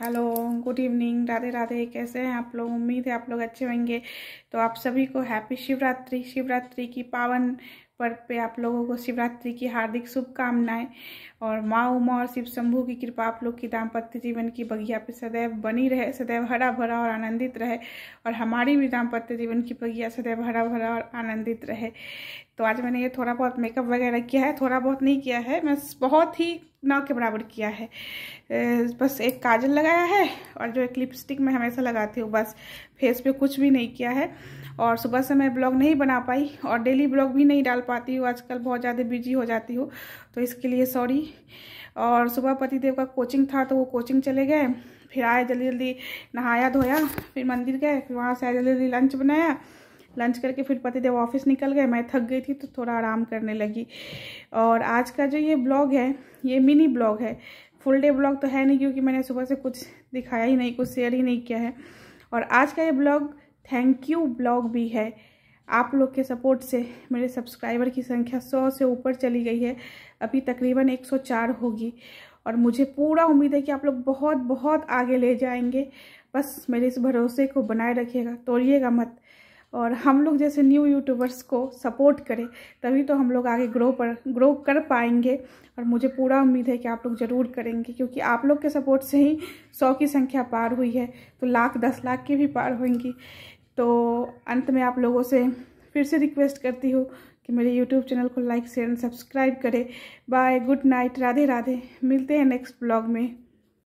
hello good evening Radhe Radhe कैसे हैं आप लोग उम्मीद है आप लोग अच्छे होंगे तो आप सभी को हैप्पी शिवरात्रि शिवरात्रि की पावन पर्व पे आप लोगों को शिवरात्रि की हार्दिक शुभकामनाएं और माँ उमा और शिव शंभू की कृपा आप लोग की दाम्पत्य जीवन की बगिया पे सदैव बनी रहे सदैव हरा भरा और आनंदित रहे और हमारी भी दाम्पत्य जीवन की बगिया सदैव हरा भरा और आनंदित रहे तो आज मैंने ये थोड़ा बहुत मेकअप वगैरह किया है थोड़ा बहुत नहीं किया है मैं बहुत ही नाव के बराबर किया है बस एक काजल लगाया है और जो एक लिपस्टिक मैं हमेशा लगाती हूँ बस फेस पे कुछ भी नहीं किया है और सुबह से मैं ब्लॉग नहीं बना पाई और डेली ब्लॉग भी नहीं डाल पाती हूँ आजकल बहुत ज़्यादा बिजी हो जाती हूँ तो इसके लिए सॉरी और सुबह पतिदेव का कोचिंग था तो वो कोचिंग चले गए फिर आए जल्दी जल्दी नहाया धोया फिर मंदिर गए फिर वहाँ से आए जल्दी जल्दी लंच बनाया लंच करके फिर पतिदेव ऑफिस निकल गए मैं थक गई थी तो थोड़ा आराम करने लगी और आज का जो ये ब्लॉग है ये मिनी ब्लॉग है फुल डे ब्लॉग तो है नहीं क्योंकि मैंने सुबह से कुछ दिखाया ही नहीं कुछ शेयर ही नहीं किया है और आज का ये ब्लॉग थैंक यू ब्लॉग भी है आप लोग के सपोर्ट से मेरे सब्सक्राइबर की संख्या सौ से ऊपर चली गई है अभी तकरीबन चार होगी और मुझे पूरा उम्मीद है कि आप लोग बहुत बहुत आगे ले जाएंगे बस मेरे इस भरोसे को बनाए रखिएगा तोड़िएगा मत और हम लोग जैसे न्यू यूट्यूबर्स को सपोर्ट करें तभी तो हम लोग आगे ग्रो पर ग्रो कर पाएंगे और मुझे पूरा उम्मीद है कि आप लोग ज़रूर करेंगे क्योंकि आप लोग के सपोर्ट से ही सौ की संख्या पार हुई है तो लाख दस लाख की भी पार होंगी तो अंत में आप लोगों से फिर से रिक्वेस्ट करती हूँ कि मेरे यूट्यूब चैनल को लाइक शेयर एंड सब्सक्राइब करें bye good night Radhe Radhe मिलते हैं नेक्स्ट ब्लॉग में